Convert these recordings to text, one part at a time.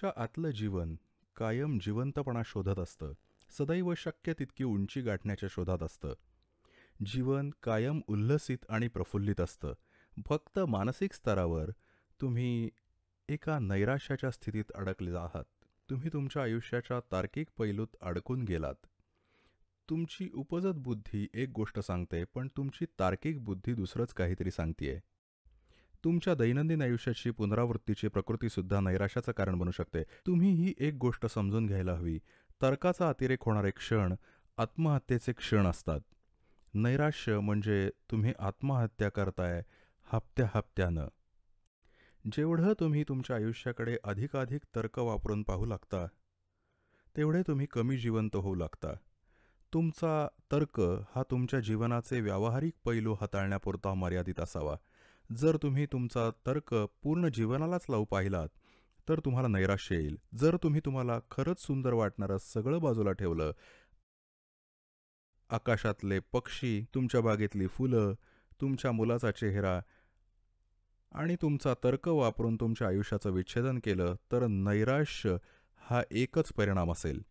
तुमच्या आतलं जीवन कायम जिवंतपणा शोधत असतं सदैव शक्य तितकी उंची गाठण्याच्या शोधात असतं जीवन कायम उल्लसित आणि प्रफुल्लित असतं फक्त मानसिक स्तरावर तुम्ही एका नैराश्याच्या स्थितीत अडकले आहात तुम्ही तुमच्या आयुष्याच्या तार्किक पैलूत अडकून गेलात तुमची उपजत बुद्धी एक गोष्ट सांगते पण तुमची तार्किक बुद्धी दुसरंच काहीतरी सांगतेय तुमच्या दैनंदिन आयुष्याची पुनरावृत्तीची प्रकृतीसुद्धा नैराश्याचं कारण बनू शकते तुम्ही ही एक गोष्ट समजून घ्यायला हवी तर्काचा अतिरेक होणारे क्षण आत्महत्येचे क्षण असतात नैराश्य म्हणजे तुम्ही आत्महत्या करताय हप्त्या हप्त्यानं जेवढं तुम्ही तुमच्या आयुष्याकडे अधिकाधिक तर्क वापरून पाहू लागता तेवढे तुम्ही कमी जिवंत होऊ लागता तुमचा तर्क हा तुमच्या जीवनाचे व्यावहारिक पैलू हाताळण्यापुरता मर्यादित असावा जर तुम्ही तुमचा तर्क पूर्ण जीवनालाच लावू पाहिलात तर तुम्हाला नैराश्य येईल जर तुम्ही तुम्हाला खरंच सुंदर वाटणारं सगळं बाजूला ठेवलं आकाशातले पक्षी तुमच्या बागेतली फुलं तुमच्या मुलाचा चेहरा आणि तुमचा तर्क वापरून तुमच्या आयुष्याचं विच्छेदन केलं तर नैराश्य हा एकच परिणाम असेल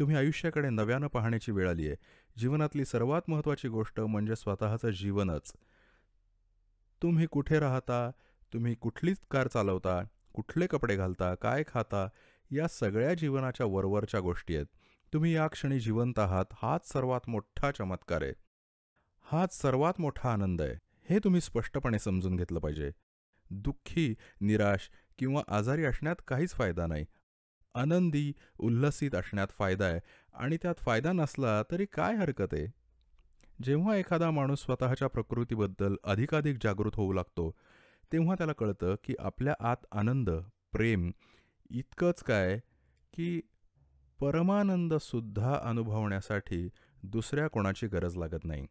तुम्ही आयुष्याकडे नव्यानं पाहण्याची वेळ आली आहे जीवनातली सर्वात महत्त्वाची गोष्ट म्हणजे स्वतःचं जीवनच तुम्ही कुठे राहता तुम्ही कुठलीच कार चालवता कुठले कपडे घालता काय खाता या सगळ्या जीवनाच्या वरवरच्या गोष्टी आहेत तुम्ही या क्षणी जिवंत आहात हाच सर्वात मोठा चमत्कार आहे हाच सर्वात मोठा आनंद आहे हे तुम्ही स्पष्टपणे समजून घेतलं पाहिजे दुःखी निराश किंवा आजारी असण्यात काहीच फायदा नाही आनंदी उल्लसित असण्यात फायदा आहे आणि त्यात फायदा नसला तरी काय हरकत आहे जेव्हा एखादा माणूस स्वतःच्या प्रकृतीबद्दल अधिकाधिक जागृत होऊ लागतो तेव्हा त्याला कळतं की आपल्या आत आनंद प्रेम इतकंच काय की परमानंदसुद्धा अनुभवण्यासाठी दुसऱ्या कोणाची गरज लागत नाही